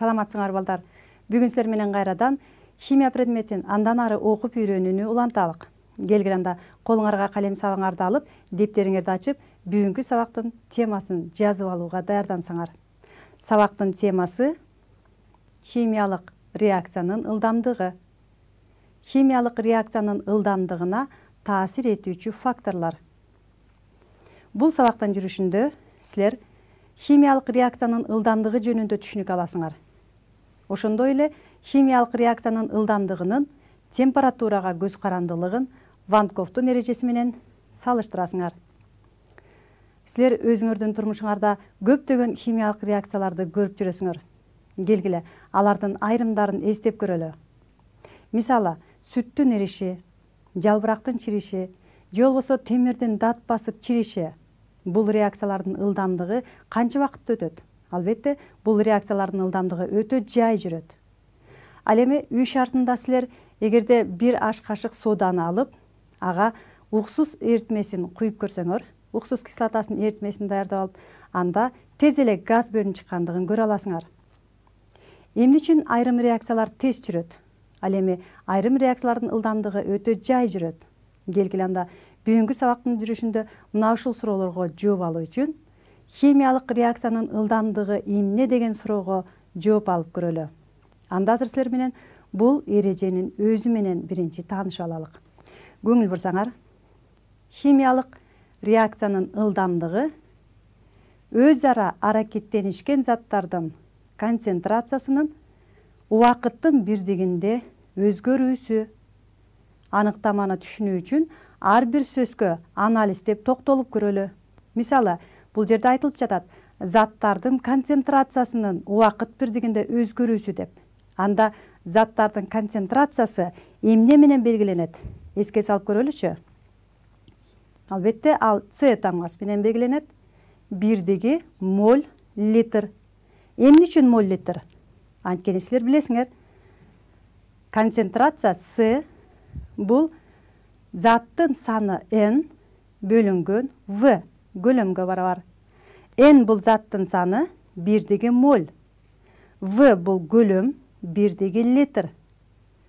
саламатсыңар балдар бүгүн силер менен кайрадан химия предметин андан ары окуп үйрөнүүнү уланталык келгиле анда колуңарга калем алып дептериңерди ачып бүгүнкү сабактын темасын жазып алууга даярдансаңар сабактын темасы химиялық реакциянын ылдамдыгы Химиялық реакциянын ылдамдыгына таасир этүүчү факторлор бул сабактын жүрүшүндө силер химиялык реакциянын ылдамдыгы жөнүндө түшүнүк аласыңар ошондой эле химиялык реакциянын ылдамдыгынын температурага көз карандылыгын ванковтун эрежеси менен салыштырасыңар силер өзүңөрдүн турмушуңарда көптөгөн химиялык реакцияларды көрүп жүрөсүңөр келгиле алардын айрымдарын эстеп көрөлү мисалы сүттүн эриши жалбырактын чириши же болбосо темирдин дат басып чириши бул реакциялардын ылдамдыгы канча убакытта өтөт албетте бул реакциялардын ылдамдыгы өтө жай жүрөт ал эми үй шартында силер эгерде бир аш кашык соданы алып ага уксус эритмесин куюп көрсөңөр уксус кислотасынын эритмесин даярдап алып анда тез эле газ бөлүнүп чыккандыгын көрө аласыңар эмне үчүн айрым реакциялар тез жүрөт ал эми айрым реакциялардын ылдамдыгы өтө жай жүрөт келгиле анда бүгүнкү сабактын жүрүшүндө мына ушул суроолорго жооп алуу үчүн химиялык реакциянын ылдамдыгы эмне деген суроого жооп алып көрөлү анда азыр силер менен бул эреженин өзү менен биринчи таанышып алалык көңүл бурсаңар химиялык реакциянын ылдамдыгы өз ара аракеттенишкен заттардын концентрациясынын убакыттын бирдигинде өзгөрүүсү аныктаманы түшүнүү үчүн ар бир сөзгө деп токтолуп көрөлү мисалы бул жерде айтылып жатат заттардын концентрациясынын убакыт бирдигинде өзгөрүүсү деп анда заттардың концентрациясы эмне менен белгиленет эске салып көрөлүчү албетте ал с тамгасы менен белгиленет бирдиги моль литр эмне үчүн моль литр анткени силер билесиңер концентрация с бул заттын саны н бөлүнгөн в көлөмгө барабар н бұл заттын саны бирдиги моль в бұл көлөм бирдиги литр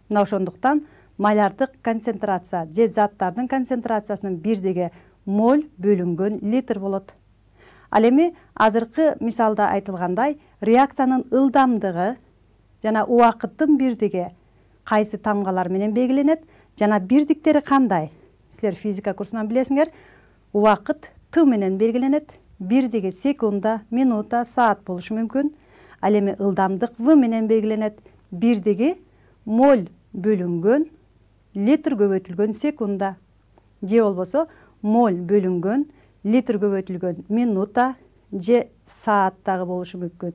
мына ошондуктан малярдык концентрация же заттардын концентрациясынын бирдиги моль бөлүнгөн литр болот ал эми азыркы мисалда айтылгандай реакциянын ылдамдыгы жана убакыттын бирдиги кайсы тамгалар менен белгиленет жана бирдиктери кандай силер физика курсунан билесиңер убакыт т менен белгиленет бирдиги секунда минута саат болушу мүмкүн ал эми ылдамдык в менен белгиленет бирдиги моль бөлүнгөн литр көбөйтүлгөн секунда же болбосо моль бөлүнгөн литр көбөйтүлгөн минута же саат дагы болушу мүмкүн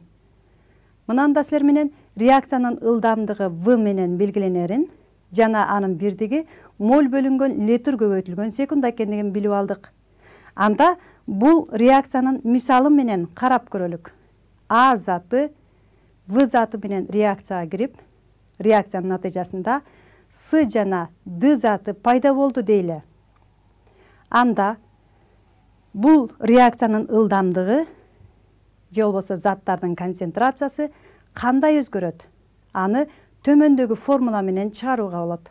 мынан да силер менен реакциянын ылдамдыгы в менен белгиленерин жана анын бирдиги моль бөлүнгөн литр көбөйтүлгөн секунда экендигин билип алдык анда бұл реакциянын мисалы менен карап көрөлүк а заты в заты менен реакцияга кирип реакциянын натыйжасында с жана д заты пайда болды дейлі. анда бұл реакцияның ылдамдыгы же болбосо заттардын концентрациясы кандай өзгөрөт аны төмөндөгү формула менен чыгарууга болот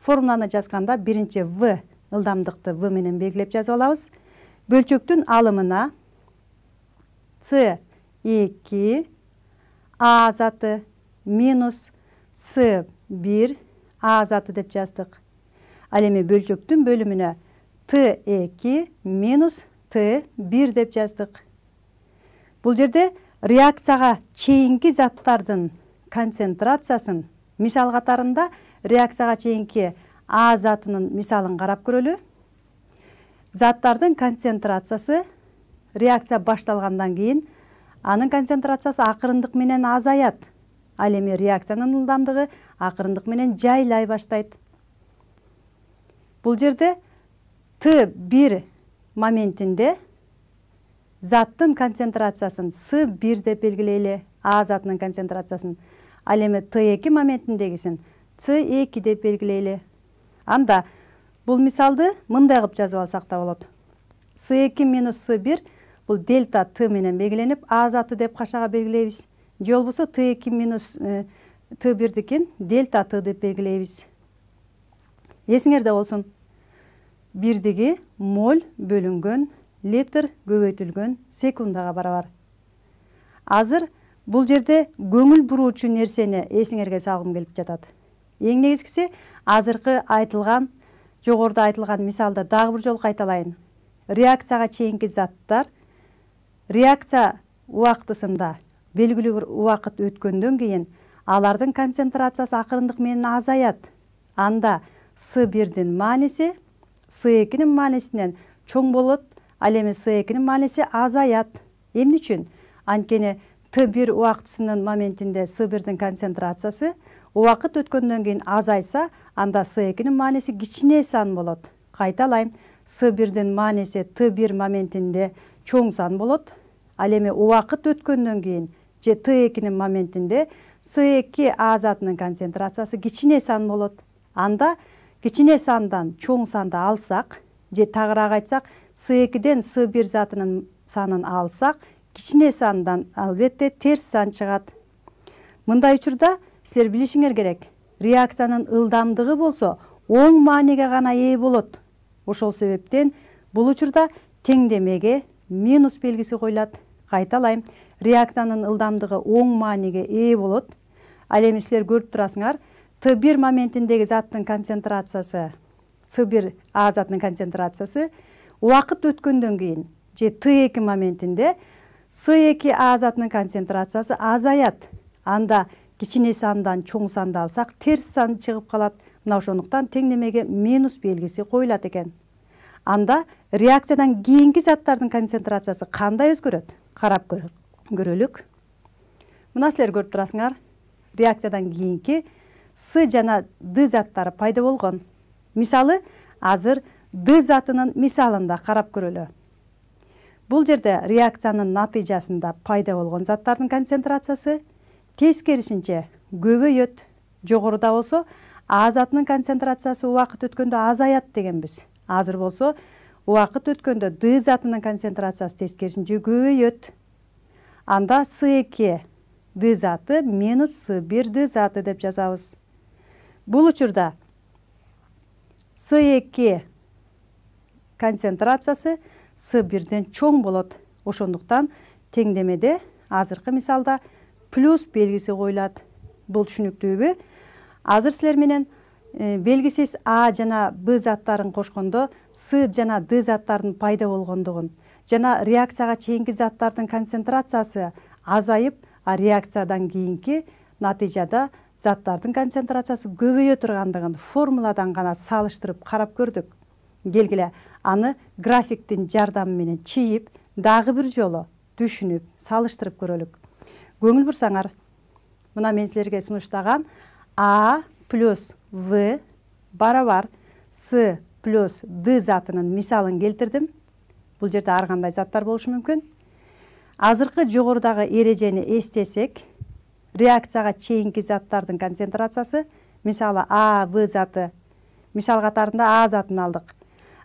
формуланы жазганда биринчи в ылдамдыкты в менен белгилеп жазып алабыз бөлчөктүн алымына с 2 а заты минус с 1 а заты деп жаздык ал эми бөлчөктүн бөлүмүнө т 2 минус т 1 деп жаздык бул жерде реакцияга чейинки заттардын концентрациясын мисал катарында реакцияга чейинки а затының, мисалын қарап көрілі. Заттардың концентрациясы реакция башталғандан кейін. Аның концентрациясы ақырындық менен азаят ал эми ұлдамдығы ақырындық менен жайлай баштайт Бұл жерде т 1 моментінде заттың концентрациясын с 1 деп белгілейлі а затының концентрациясын ал эми т 2 моментиндегисин с 2 деп белгилейли анда бұл мисалды мындай кылып жазып алсақ та болот с эки минус с бир бұл дельта т менен белгиленип а заты деп қашаға белгилейбиз же болбосо т эки минус э, т бирдикин дельта т деп белгилейбиз эсиңерде болсун бирдиги моль бөлүнгөн литр көбөйтүлгөн секундага барабар азыр бұл жерде көңүл буруучу нерсени эсиңерге салгым келип жатат ең негізгісі азырқы айтылған жогоруда айтылған мисалда дағы бір жол қайталайын, реакцияға чейінгі заттар реакция уақытысында, белгілі бір уақыт өткөндөн кейін, алардың концентрациясы ақырындық менен азаят анда с бирдин мааниси с экинин маанисинен чоң болот ал эми с экинин мааниси азаят эмне үчүн анткени Т1 уақытының моментінде С1-дің концентрациясы уақыт өткеннен кейін азайса, анда С2-нің мәнісі кішіне сан болады. Қайталайым. С1-дің мәнісі Т1 моментінде →ш сан болады. Ал уақыт өткеннен кейін, же Т2 моментинде С2 азатының концентрациясы кішіне сан болады. Анда кішіне сандан →ш санда алсақ, же тағырақ айтсақ, С2-ден С1 затының санын алсақ, кичине сандан албетте терс сан чыгат мындай учурда силер билишиңер керек реакциянын ылдамдыгы болсо оң мааниге гана ээ болот ошол себептен бул учурда теңдемеге минус белгиси коюлат кайталайм реакциянын ылдамдыгы оң мааниге ээ болот ал эми силер көрүп турасыңар т бир моментиндеги заттын концентрациясы с бир а заттын концентрациясы убакыт өткөндөн кийин же т эки моментинде с 2 а концентрациясы азаят анда кичине сандан чоң санды алсақ, терс сан чыгып калат мына ошондуктан теңдемеге минус белгиси коюлат екен. анда реакциядан кейінгі заттардың концентрациясы қандай өзгөрөт карап көрөлүк мына силер көріп тұрасыңар, реакциядан кейінгі с жана д заттары пайда болған. мисалы азыр д затының мисалында қарап көрөлү бул жерде реакциянын натыйжасында пайда болгон заттардын концентрациясы тескерисинче көбөйөт жогоруда болсо а затынын концентрациясы убакыт өткөндө азаят дегенбиз азыр болсо убакыт өткөндө д затынын концентрациясы тескерисинче көбөйөт анда с эки д заты минус с бир д заты деп жазабыз бул учурда с эки концентрациясы с бирден чоң болот ошондуктан теңдемеде азыркы мисалда плюс белгиси коюлат бул түшүнүктүүбү азыр силер менен э, белгисиз а жана б заттарын кошкондо с жана д заттардын пайда болгондугун жана реакцияга чейинки заттардын концентрациясы азайып а реакциядан кийинки натыйжада заттардын концентрациясы көбөйө тургандыгын формуладан гана салыштырып карап көрдүк келгиле аны графиктин жардамы менен чийип дагы бир жолу түшүнүп салыштырып көрөлүк көңүл бурсаңар мына мен силерге сунуштаган а плюс в барабар с плюс д затынын мисалын келтирдим бул жерде ар кандай заттар болушу мүмкүн азыркы жогорудагы эрежени эстесек реакцияга чейинки заттардын концентрациясы мисалы а в заты мисал катарында а затын алдык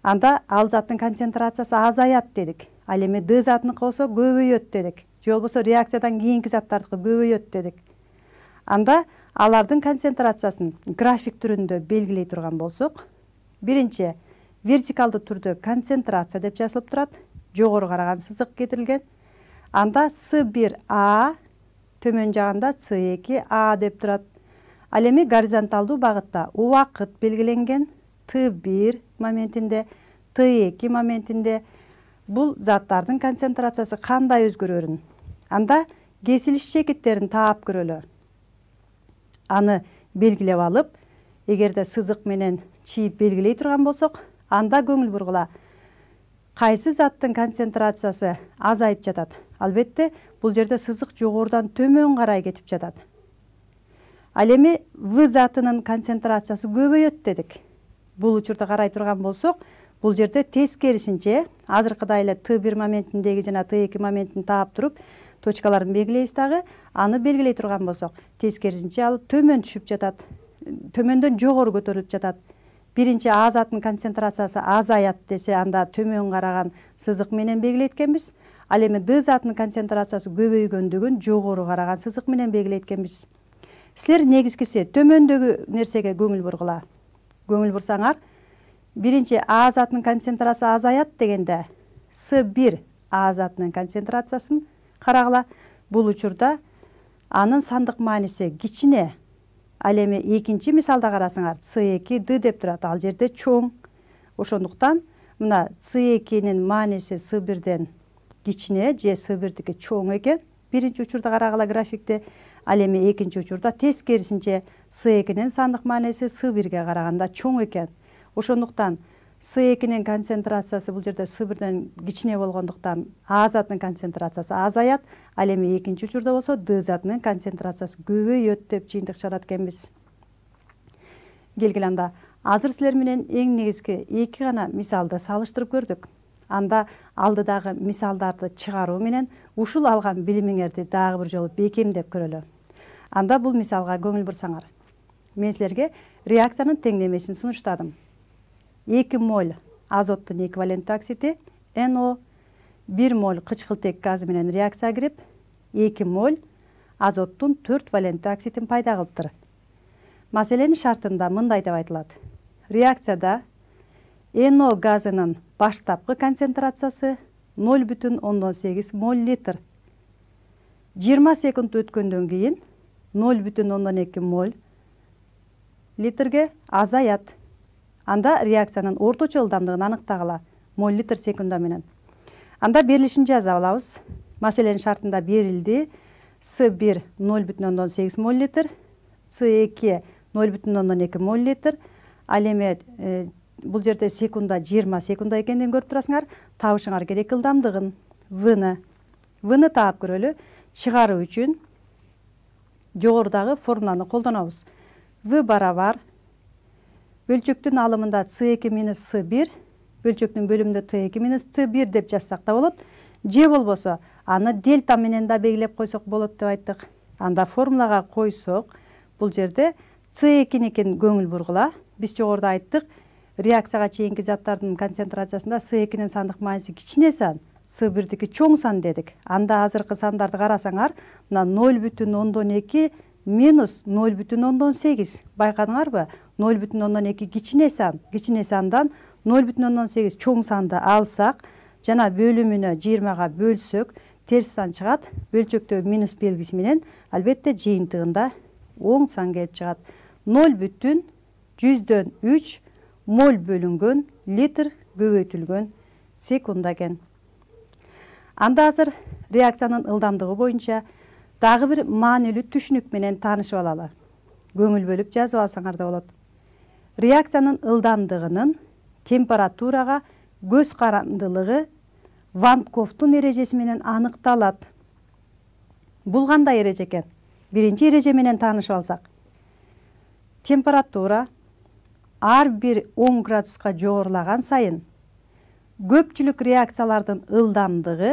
анда ал заттын концентрациясы азаят дедик ал эми д затыны болсо көбөйөт дедик же болбосо реакциядан кийинки заттардыкы көбөйөт дедик анда алардын концентрациясын график түрүндө белгилей турган болсок биринчи вертикалды түрдө концентрация деп жазылып турат жогору караган сызык кетирилген анда с 1 а төмен жагында с 2 а деп турат ал эми горизонталдуу багытта убакыт белгиленген Т1 моментінде, Т2 моментінде бұл заттардың концентрациясы қандай өзгөрөрүн анда кесилиш чекиттерин таап көрөлү аны белгилеп алып эгерде сызык менен чийип белгилей турган болсок анда көңүл бургула кайсы заттын концентрациясы азайып жатат албетте бул жерде сызык жогорудан төмөн карай кетип жатат ал эми в затынын концентрациясы көбөйөт дедик бул учурда карай турган болсок бул жерде тескерисинче азыркыдай эле т бир моментиндеги жана т эки моментин таап туруп точкаларын белгилейбиз дагы аны белгилей турган болсок тескерисинче ал төмөн түшүп жатат төмөндөн жогору көтөрүлүп жатат биринчи а затынын концентрациясы азаят десе анда төмөн караган сызык менен белгилейт экенбиз ал эми д затынын концентрациясы көбөйгөндүгүн жогору караган сызык менен белгилейт экенбиз силер негизгиси төмөндөгү нерсеге көңүл бургула көңіл бұрсаңар биринчи а азатының концентрациясы азаят дегенде с 1 а затынын концентрациясын қарағыла. Бұл учурда анын сандық мааниси кичине ал эми экинчи мисалда карасаңар с эки д деп турат ал жерде чоң ошондуктан мына с экинин мааниси с бирден кичине же с бирдики чоң экен биринчи учурда карагыла графикте ал эми экинчи учурда тескерисинче с экинин сандык мааниси с бирге караганда чоң экен ошондуктан с экинин концентрациясы бул жерде с бирден кичине болгондуктан а заттын концентрациясы азаят ал эми экинчи учурда болсо д затынын концентрациясы көбөйөт деп жыйынтык чыгарат экенбиз келгиле анда азыр силер менен эң негизги эки гана мисалды салыштырып көрдүк анда алдыдагы мисалдарды чыгаруу менен ушул алган билимиңерди дагы бир жолу бекемдеп көрөлү Анда бұл мисалға көңіл бұрсаңар. Мен сілерге реакцияның теңдемесін сұныштадым. 2 мол азоттың эквивалент оксиді, NO, 1 мол қычқылтек қазыменен реакция кіріп, 2 мол азоттың 4 валентті оксидін пайда қылыптыр. Маселенің шартында мұндайда айтылады. Реакцияда NO газының баштапқы концентрациясы 0,18 мол литр. 20 секунд өткендің кейін, 0 бүтін ондан екі моль литрге азаят анда реакцияның орточо жылдамдығын анықтағыла, моль литр секунда менен анда берілішін жаза алабыз маселенин шартында берілді, с 1 ноль бүтін ондон сегиз моль литр с 2 ноль бүтін ондон эки моль литр ал бұл жерде секунда 20 секунда екенден көріп турасыңар табышыңар керек ылдамдыгын вны ны таап көрөлү чыгаруу үчүн жогорудагы формуланы колдонобуз в барабар бөлчөктүн алымында с эки минус с бир бөлчөктүн бөлүмүндө т эки минус т бир деп жазсак да болот же болбосо аны дельта менен да белгилеп койсок болот деп айттык анда формулаға койсок бұл жерде с экиникин көңіл бургула биз жогоруда айттық, реакцияға чейинки заттардын концентрациясында с экинин сандык мааниси кичине сан сыбырдыкі чоң сан дедік. Анда азырқы сандарды қарасаңар, 0 бүтін 12 минус 0 бүтін 18. Байқаныңар ба? 0 бүтін 12 кичіне сан, сандан 0 бүтін 18 чоң санды алсақ, жана бөліміні 20-ға бөлсөк, терс сан шығат, бөлчөкті минус белгісіменен, албетті жейін тұғында 10 сан келіп шығат. 0 бүтін 100-дөн 3 мол бөлінгін литр көгөтілгін секунда анда азыр реакциянын ылдамдыгы боюнча дагы бир маанилүү түшүнүк менен таанышып алалы көңүл бөлүп жазып алсаңар да болот реакциянын ылдамдыгынын температурага көз карандылыгы ванковтун эрежеси менен аныкталат бул кандай эреже экен биринчи эреже менен таанышып алсак температура ар бир он градуска жогорулаган сайын көпчүлүк реакциялардын ылдамдыгы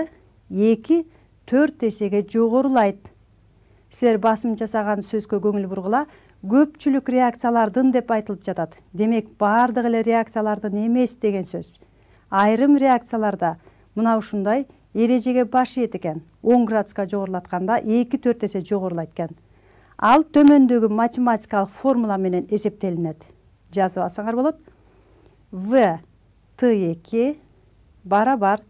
эки төрт эсеге жогорулайт силер басым жасаган сөзгө көңүл бургула көпчүлүк реакциялардын деп айтылып жатат демек баардык эле реакциялардын эмес деген сөз айрым реакцияларда мына ушундай эрежеге баш ийет экен он градуска жогорулатканда эки төрт эсе жогорулайт экен ал төмөндөгү математикалык формула менен эсептелинет жазып алсаңар болот в т эки барабар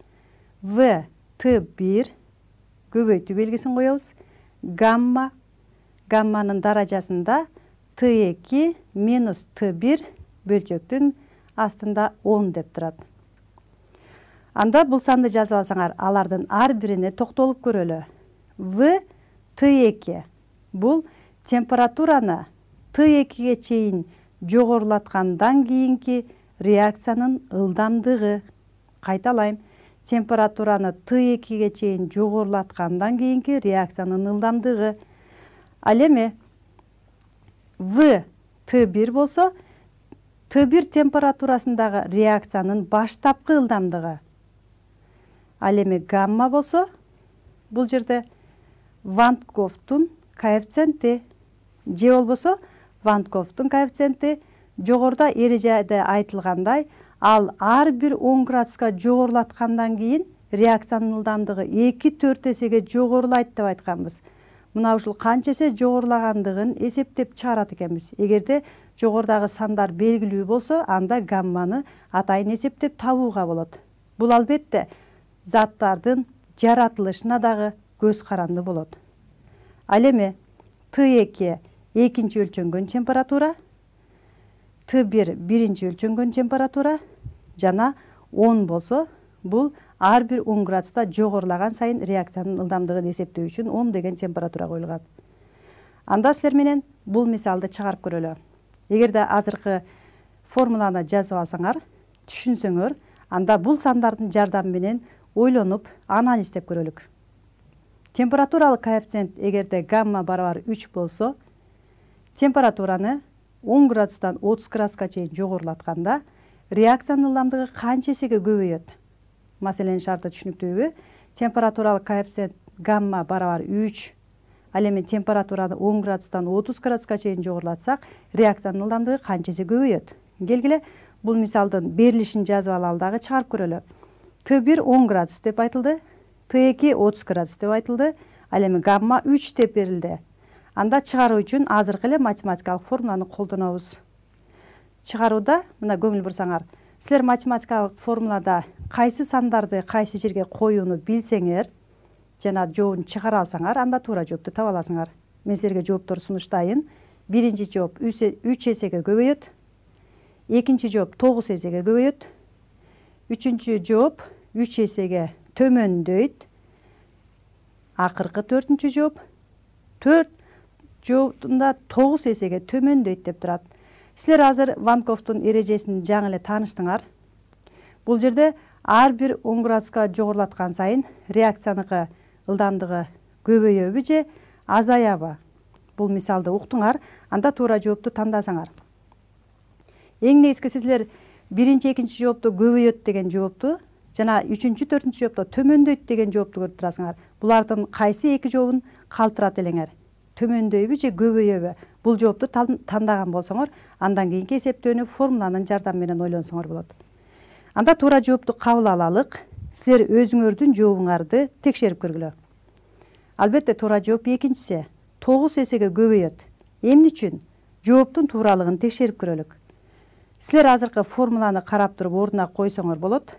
в т 1 көбөйтүү белгисин коебуз гамма гамманын даражасында т 2 минус т 1 бөлчөктүн астында он деп турат анда бул санды жазып алсаңар алардын ар бирине токтолуп көрөлү в т 2 бул температураны т 2ге чейин жогорулаткандан кийинки реакциянын ылдамдыгы қайталайым температураны т экиге чейин жогорулаткандан кийинки реакциянын ылдамдыгы ал эми в т бир болсо т бир температурасындағы реакциянын баштапкы ылдамдыгы ал эми гамма болсо бул жерде ванковтун коэффициенти же болбосо ванковтун коэффициенти жогоруда эрежеде айтылгандай ал ар бир он градуска жогорулаткандан кийин реакциянын ылдамдыгы эки төрт эсеге жогорулайт деп айтканбыз мына ушул канча эсе жогорулагандыгын эсептеп чыгарат экенбиз эгерде жогорудагы сандар белгилүү болсо анда гамманы атайын эсептеп табууга болот бул албетте заттардын жаратылышына дагы көз каранды болот ал эми т эки экинчи өлчөнгөн температура т бир биринчи өлчөнгөн температура жана 10 болсо бул ар бир 10 градуста жогорулаган сайын реакциянын ылдамдыгын эсептөө үчүн он деген температура коюлган анда силер менен бул мисалды чыгарып көрөлү эгерде азыркы формуланы жазып алсаңар түшүнсөңөр анда бул сандардын жардамы менен ойлонуп анализдеп көрөлүк температуралык коэффициент эгерде гамма барабар үч болсо температураны он градустан отуз градуска чейин жогорулатканда реакцияның қанчесегі қанчесеге көбейет. Маселен шарты түшінікті өбі, температуралық коэффициент гамма барабар 3, әлемен температураны 10 градустан 30 градусқа шейін жоғырлатсақ, реакцияның ұламдығы қанчесе көбейет. Гелгілі бұл мисалдың берлішін жазу алалдағы чығарып көрілі. Т1 10 градус деп айтылды, Т2 30 градус деп айтылды, әлемі гамма 3 деп берілді. Анда чығару үшін азырқылы математикалық формуланы қолдынауыз шығаруда мына көңіл бұрсаңар сіздер математикалық формулада қайсы сандарды қайсы жерге қоюыны билсеңер жана жообун чыгара алсаңар анда туура жоопту таба аласыңар мен силерге жоопторду сунуштайын биринчи жооп үч эсеге көбөйөт экинчи жооп тогуз эсеге көбөйөт үчүнчү жооп үч эсеге төмөндөйт акыркы төртүнчү жооп төрт жообунда тогуз эсеге төмөндөйт деп турат силер азыр ванковдун эрежесин жаңы эле тааныштыңар бул жерде ар бир он градуска жогорулаткан сайын реакцияныкы ылдамдыгы көбөйөбү же азаябы Бұл мисалды уктуңар анда туура жоопту тандасаңар эң негизгиси силер биринчи экинчи жоопту көбөйөт деген жоопту жана үчүнчү төртүнчү жоопту төмөндөйт деген жоопту көрүп турасыңар булардын кайсы эки жообун калтырат элеңер төмөндөйбү же көбөйөбү бул жоопту тандаган болсоңор андан кийинки эсептөөнү формуланын жардамы менен ойлонсоңор болот анда туура жоопту кабыл алалык силер өзүңөрдүн жообуңарды текшерип көргүлө албетте туура жооп экинчиси тогуз эсеге көбөйөт эмне үчүн жооптун тууралыгын текшерип көрөлүк силер азыркы формуланы карап туруп ордуна койсоңор болот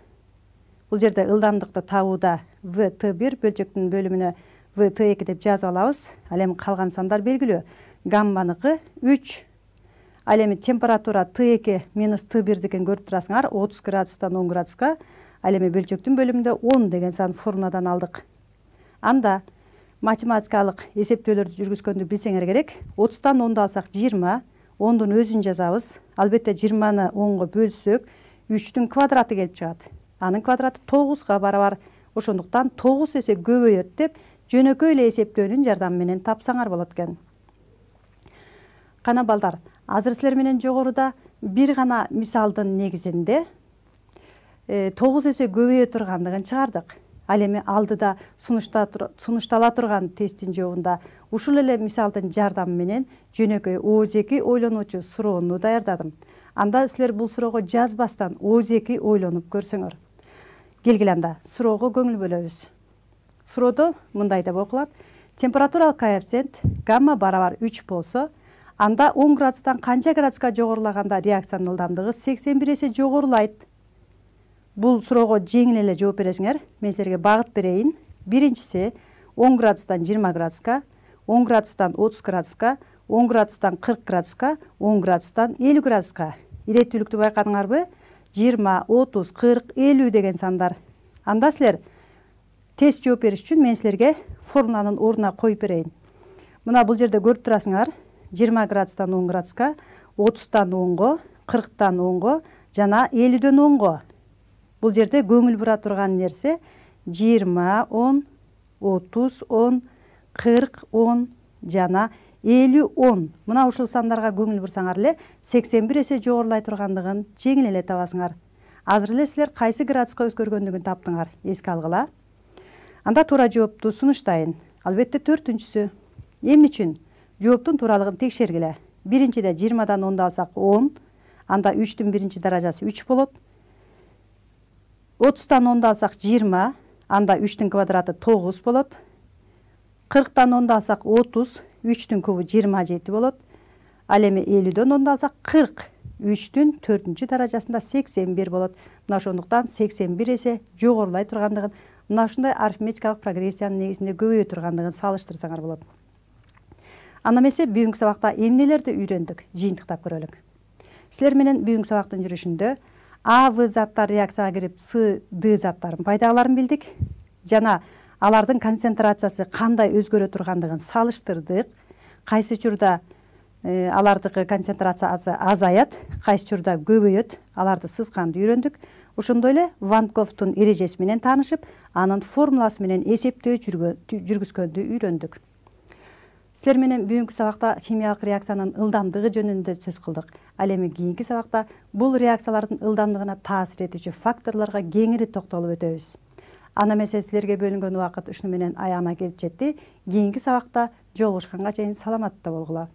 бул жерде ылдамдыкты табууда вт бир бөлчөктүн бөлүмүнө т эки деп жазып алабыз ал эми калган сандар белгилүү гамманығы 3. Алемі температура Т2 минус Т1 деген көріп тұрасың 30 градустан 10 ал Алемі бөлчектің бөлімді 10 деген сан формадан алдық. Анда математикалық есептөлерді жүргіз көнді керек. 30-тан 10-ды алсақ 20, 10-дың өзін жазауыз. Албетте 20-ны 10-ғы бөлсөк, 3-тің квадраты келіп чығады. Аның квадраты 9-ға бара бар. 9 есе көбі өрттіп, жөнекөйлі жардамы менен тапсаңар болады кана балдар азыр силер менен жогоруда бир гана мисалдын негизинде тогуз эсе көбөйө тургандыгын чыгардык ал эми алдыда сунуштала турган тесттин жообунда ушул эле мисалдын жардамы менен жөнөкөй оозеки ойлонуучу суроону даярдадым анда силер бул суроого жазбастан оозеки ойлонуп көрсөңөр келгиле анда суроого көңүл бөлөбүз суроодо мындай деп окулат температуралык коэффициент гамма барабар үч болсо анда 10 градустан канча градуска жогорулаганда реакциянын ылдамдыгы 81 есе жогорулайт Бұл суроого жеңил эле жооп бересиңер мен силерге бағыт берейин Біріншісі 10 градустан 20 градуска 10 градустан 30 градуска 10 градустан 40 градуска 10 градустан 50 градуска иретүүлүктү байкадыңарбы 20, 30, 40, 50 деген сандар анда сілер, тез жооп бериш үчүн мен силерге формуланын ордуна коюп берейин мына бул жерде көрүп турасыңар жыйырма градустан он градуска отуздан онго кырктан онго жана элүүдөн онго бул жерде көңүл бура турган нерсе жыйырма он отуз он кырк он жана элүү он мына ушул сандарга көңүл бурсаңар эле сексен бир эсе жогорулай тургандыгын жеңил эле табасыңар азыр эле силер кайсы градуска өзгөргөндүгүн таптыңар эске алгыла анда туура жоопту сунуштайын албетте төртүнчүсү эмне үчүн жооптун тууралыгын текшергиле биринчиде жыйырмадан онду алсак он анда үчтүн биринчи даражасы үч болот отуздан онду алсак жыйырма анда үчтүн квадраты тогуз болот кырктан онду алсак отуз үчтүн кубу жыйырма жети болот ал эми элүүдөн онду алсак кырк үчтүн төртүнчү даражасында сексен бир болот мына ошондуктан сексен бир эсе жогорулай тургандыгын мына ушундай арифметикалык прогрессиянын негизинде көбөйө тургандыгын салыштырсаңар болот анда эмесе сабақта сабакта үйрендік үйрөндүк жыйынтыктап көрөлү силер менен бүгүнкү сабактын жүрүшүндө а в заттар реакцияга кирип с д заттарын пайдаларын білдік. жана алардың концентрациясы қандай өзгөрө тұрғандығын салыштырдык кайсы учурда э, алардыкы концентрациясы азаят кайсы учурда көбөйөт аларды сызганды үйрөндүк ошондой эле ванковдун эрежеси менен таанышып анын формуласы менен эсептөө жүргүзгөндү үйрендік сіздер менен бүгүнкү сабакта химиялык реакциянын ылдамдыгы жөнүндө сөз кылдык ал эми кийинки сабакта бул реакциялардын ылдамдыгына таасир этүүчү факторлорго кеңири токтолуп өтөбүз анда эмесе силерге бөлүнгөн убакыт ушуну менен аягына келип жетти кийинки сабакта жолугушканга чейин саламатта болгула